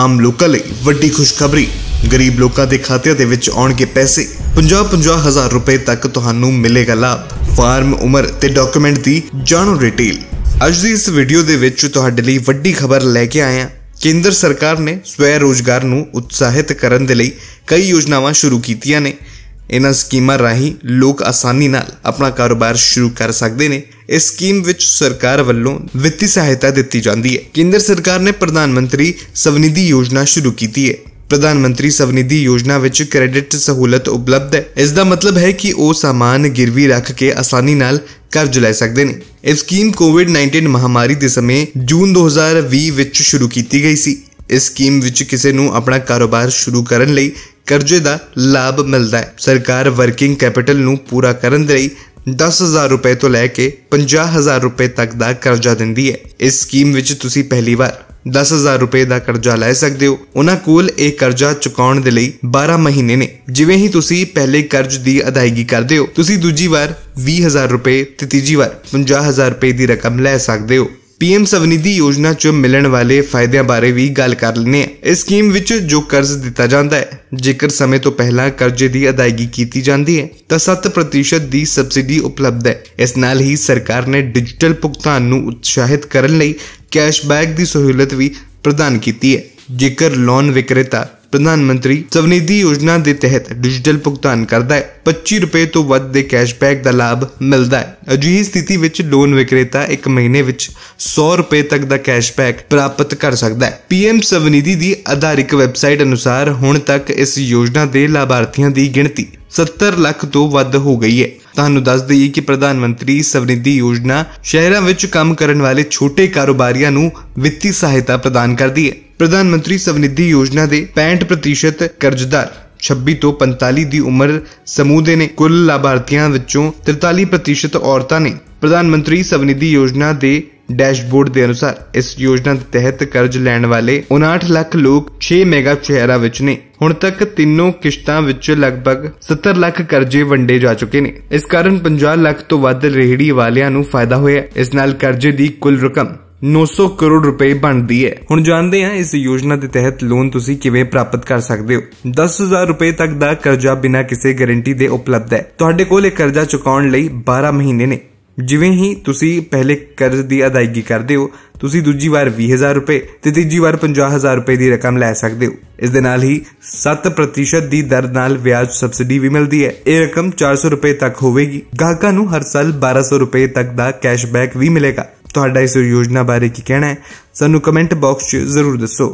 ਆਮ ਲੋਕਾਂ ਲਈ ਵੱਡੀ ਖੁਸ਼ਖਬਰੀ ਗਰੀਬ ਲੋਕਾਂ ਦੇ ਖਾਤਿਆਂ ਦੇ ਵਿੱਚ ਆਉਣਗੇ ਪੈਸੇ 50-50 ਹਜ਼ਾਰ ਰੁਪਏ ਤੱਕ ਤੁਹਾਨੂੰ ਮਿਲੇਗਾ ਲਾਭ ਫਾਰਮ ਉਮਰ ਤੇ ਡਾਕੂਮੈਂਟ ਦੀ ਜਾਣੋ ਡਿਟੇਲ ਅੱਜ ਦੀ ਇਸ ਵੀਡੀਓ ਦੇ ਵਿੱਚ ਤੁਹਾਡੇ ਲਈ ਵੱਡੀ ਖਬਰ ਲੈ ਕੇ ਆਇਆ ਕੇਂਦਰ ਸਰਕਾਰ ਨੇ ਸਵੈ ਰੋਜ਼ਗਾਰ ਨੂੰ ਉਤਸ਼ਾਹਿਤ ਕਰਨ ਦੇ ਲਈ ਕਈ ਯੋਜਨਾਵਾਂ ਸ਼ੁਰੂ ਕੀਤੀਆਂ ਨੇ ਇਹਨਾਂ ਸਕੀਮਾਂ ਰਾਹੀਂ ਲੋਕ ਆਸਾਨੀ ਨਾਲ ਆਪਣਾ ਕਾਰੋਬਾਰ ਸ਼ੁਰੂ ਕਰ ਸਕਦੇ ਨੇ ਇਸ ਸਕੀਮ ਵਿੱਚ ਸਰਕਾਰ ਵੱਲੋਂ ਵਿੱਤੀ ਸਹਾਇਤਾ ਦਿੱਤੀ ਜਾਂਦੀ ਹੈ ਕੇਂਦਰ ਸਰਕਾਰ ਨੇ ਪ੍ਰਧਾਨ ਮੰਤਰੀ ਸਵਨਿਧੀ ਯੋਜਨਾ ਸ਼ੁਰੂ ਕੀਤੀ ਹੈ ਪ੍ਰਧਾਨ ਮੰਤਰੀ ਸਵਨਿਧੀ ਯੋਜਨਾ ਵਿੱਚ ਕ੍ਰੈਡਿਟ ਸਹੂਲਤ ਉਪਲਬਧ ਹੈ ਇਸ ਦਾ ਮਤਲਬ ਹੈ ਕਿ ਉਹ ਸਾਮਾਨ ਗਿਰਵੀ ਰੱਖ ਕੇ ਆਸਾਨੀ ਨਾਲ ਕਰਜ਼ ਲੈ ਸਕਦੇ ਨੇ ਇਹ ਸਕੀਮ ਕੋਵਿਡ-19 ਮਹਾਮਾਰੀ ਦੇ ਸਮੇਂ ਜੂਨ 2020 ਵਿੱਚ ਸ਼ੁਰੂ ਕੀਤੀ ਗਈ ਸੀ ਇਸ ਸਕੀਮ ਵਿੱਚ ਕਿਸੇ ਨੂੰ ਆਪਣਾ ਕਾਰੋਬਾਰ ਸ਼ੁਰੂ ਕਰਨ ਲਈ ਕਰਜ਼ੇ ਦਾ ਲਾਭ ਮਿਲਦਾ ਹੈ ਸਰਕਾਰ ਵਰਕਿੰਗ ਕੈਪੀਟਲ ਨੂੰ ਪੂਰਾ ਕਰਨ ਲਈ 10000 ਰੁਪਏ ਤੋਂ ਲੈ ਕੇ 50000 ਰੁਪਏ ਤੱਕ ਦਾ ਕਰਜ਼ਾ ਦਿੰਦੀ ਹੈ ਇਸ ਸਕੀਮ ਵਿੱਚ ਤੁਸੀਂ ਪਹਿਲੀ ਵਾਰ 10000 ਰੁਪਏ ਦਾ ਕਰਜ਼ਾ ਲੈ ਸਕਦੇ ਹੋ ਉਹਨਾਂ ਕੋਲ ਇਹ ਕਰਜ਼ਾ ਚੁਕਾਉਣ ਦੇ ਲਈ 12 ਮਹੀਨੇ ਨੇ ਜਿਵੇਂ ਹੀ ਤੁਸੀਂ ਪਹਿਲੇ ਕਰਜ਼ ਦੀ ਅਦਾਇਗੀ ਕਰਦੇ ਹੋ ਤੁਸੀਂ ਦੂਜੀ ਵਾਰ 20000 ਰੁਪਏ ਤੇ ਤੀਜੀ ਵਾਰ 50000 ਰੁਪਏ ਦੀ ਰਕਮ ਲੈ ਸਕਦੇ ਹੋ ਪੀਐਮ ਸਵਨਿਧੀ ਯੋਜਨਾ 'ਚ ਮਿਲਣ ਵਾਲੇ ਫਾਇਦਿਆਂ ਬਾਰੇ ਵੀ ਗੱਲ ਕਰ ਲੈਨੇ ਆ ਇਸ ਸਕੀਮ ਵਿੱਚ ਜੋ ਕਰਜ਼ ਦਿੱਤਾ ਜਾਂਦਾ ਹੈ ਜੇਕਰ ਸਮੇਂ ਤੋਂ ਪਹਿਲਾਂ ਕਰਜ਼ੇ ਦੀ ਅਦਾਇਗੀ ਕੀਤੀ ਜਾਂਦੀ ਹੈ ਤਾਂ 7% ਦੀ ਸਬਸਿਡੀ ਉਪਲਬਧ ਹੈ ਇਸ ਨਾਲ ਹੀ ਸਰਕਾਰ ਨੇ ਡਿਜੀਟਲ ਭੁਗਤਾਨ ਨੂੰ ਉਤਸ਼ਾਹਿਤ ਕਰਨ ਲਈ ਕੈਸ਼ਬੈਕ ਦੀ ਸਹੂਲਤ ਵੀ ਪ੍ਰਦਾਨ ਕੀਤੀ ਹੈ ਜੇਕਰ ਲੋਨ ਵਿਕਰੇਤਾ ਪ੍ਰਧਾਨ ਮੰਤਰੀ ਸਵਨੀਧੀ ਯੋਜਨਾ ਦੇ ਤਹਿਤ ਡਿਜੀਟਲ ਭੁਗਤਾਨ ਕਰਦਾ ਹੈ 25 ਰੁਪਏ ਤੋਂ ਵੱਧ ਦੇ ਕੈਸ਼ਬੈਕ ਦਾ ਲਾਭ ਮਿਲਦਾ ਹੈ ਅਜਿਹੀ ਸਥਿਤੀ ਵਿੱਚ ਲੋਨ ਵਿਕਰੇਤਾ ਇੱਕ ਮਹੀਨੇ ਵਿੱਚ 100 ਰੁਪਏ ਤੱਕ ਦਾ ਕੈਸ਼ਬੈਕ ਪ੍ਰਾਪਤ ਕਰ ਸਕਦਾ ਹੈ ਪੀਐਮ ਸਵਨੀਧੀ ਦੀ ਆਧਾਰਿਕ ਵੈਬਸਾਈਟ ਅਨੁਸਾਰ ਹੁਣ ਤੱਕ ਇਸ ਯੋਜਨਾ ਦੇ ਲਾਭਾਰਥੀਆਂ ਦੀ ਗਿਣਤੀ 70 ਲੱਖ ਤੋਂ ਵੱਧ ਹੋ ਗਈ ਹੈ ਤੁਹਾਨੂੰ ਦੱਸ ਦਈਏ ਕਿ ਪ੍ਰਧਾਨ ਮੰਤਰੀ ਸਵਨਿਧੀ ਯੋਜਨਾ ਸ਼ਹਿਰਾਂ ਵਿੱਚ ਕੰਮ ਕਰਨ ਵਾਲੇ ਛੋਟੇ ਕਾਰੋਬਾਰੀਆਂ ਨੂੰ ਵਿੱਤੀ ਸਹਾਇਤਾ ਪ੍ਰਦਾਨ ਕਰਦੀ ਹੈ ਪ੍ਰਧਾਨ ਮੰਤਰੀ ਸਵਨਿਧੀ ਯੋਜਨਾ ਦੇ 65% ਕਰਜ਼ਦਾਰ 26 ਤੋਂ 45 ਦੀ ਉਮਰ ਸਮੂਹ ਦੇ ਨੇ ਕੁੱਲ ਲਾਭਾਰਥੀਆਂ ਵਿੱਚੋਂ 43% ਔਰਤਾਂ ਨੇ ਪ੍ਰਧਾਨ ਮੰਤਰੀ ਸਵਨਿਧੀ ਯੋਜਨਾ ਦੇ ਡੈਸ਼ਬੋਰਡ ਦੇ ਅਨੁਸਾਰ ਇਸ ਯੋਜਨਾ ਦੇ ਤਹਿਤ ਕਰਜ਼ ਲੈਣ ਵਾਲੇ 59 ਲੱਖ ਲੋਕ 6 ਮੈਗਾ ਸ਼ਹਿਰਾਂ ਵਿੱਚ ਨੇ ਹੁਣ ਤੱਕ ਤਿੰਨੋਂ ਕਿਸ਼ਤਾਂ ਵਿੱਚ ਲਗਭਗ 70 ਲੱਖ ਕਰਜ਼ੇ ਵੰਡੇ ਜਾ ਚੁੱਕੇ ਨੇ ਇਸ ਕਾਰਨ 50 ਲੱਖ ਤੋਂ ਵੱਧ ਰੇਹੜੀ ਵਾਲਿਆਂ ਨੂੰ ਫਾਇਦਾ ਹੋਇਆ ਇਸ ਨਾਲ ਕਰਜ਼ੇ ਦੀ ਕੁੱਲ ਰਕਮ 900 ਕਰੋੜ ਰੁਪਏ ਬਣਦੀ ਹੈ ਹੁਣ ਜਾਣਦੇ ਹਾਂ ਇਸ ਯੋਜਨਾ ਦੇ ਤਹਿਤ ਲੋਨ ਤੁਸੀਂ ਕਿਵੇਂ ਪ੍ਰਾਪਤ ਕਰ ਸਕਦੇ ਹੋ 10000 ਰੁਪਏ ਤੱਕ ਦਾ ਕਰਜ਼ਾ ਬਿਨਾਂ ਕਿਸੇ ਗਾਰੰਟੀ ਦੇ ਉਪਲਬਧ ਹੈ ਤੁਹਾਡੇ ਕੋਲ ਇਹ ਕਰਜ਼ਾ ਚੁਕਾਉਣ ਲਈ 12 ਮਹੀਨੇ ਨੇ ਜਿਵੇਂ ਹੀ ਤੁਸੀਂ ਪਹਿਲੇ ਕਰਜ਼ ਦੀ ਅਦਾਇਗੀ ਕਰਦੇ ਹੋ ਤੁਸੀਂ ਦੂਜੀ ਵਾਰ 20000 ਰੁਪਏ ਤੇ ਤੀਜੀ ਵਾਰ 50000 ਰੁਪਏ ਦੀ ਰਕਮ ਲੈ ਸਕਦੇ ਹੋ ਇਸ ਦੇ ਨਾਲ ਹੀ 7% ਦੀ ਦਰ ਨਾਲ ਵਿਆਜ ਸਬਸਿਡੀ ਵੀ ਮਿਲਦੀ ਹੈ ਇਹ ਰਕਮ 400 ਰੁਪਏ ਤੱਕ ਹੋਵੇਗੀ ਗਾਹਕਾਂ ਨੂੰ ਹਰ ਸਾਲ 1200 ਰੁਪਏ ਤੱਕ ਦਾ ਕੈਸ਼ਬੈਕ ਵੀ ਮਿਲੇਗਾ ਤੁਹਾਡਾ ਇਸ ਯੋਜਨਾ ਬਾਰੇ ਕੀ ਕਹਿਣਾ ਹੈ ਸਾਨੂੰ ਕਮੈਂਟ ਬਾਕਸ 'ਚ ਜ਼ਰੂਰ ਦੱਸੋ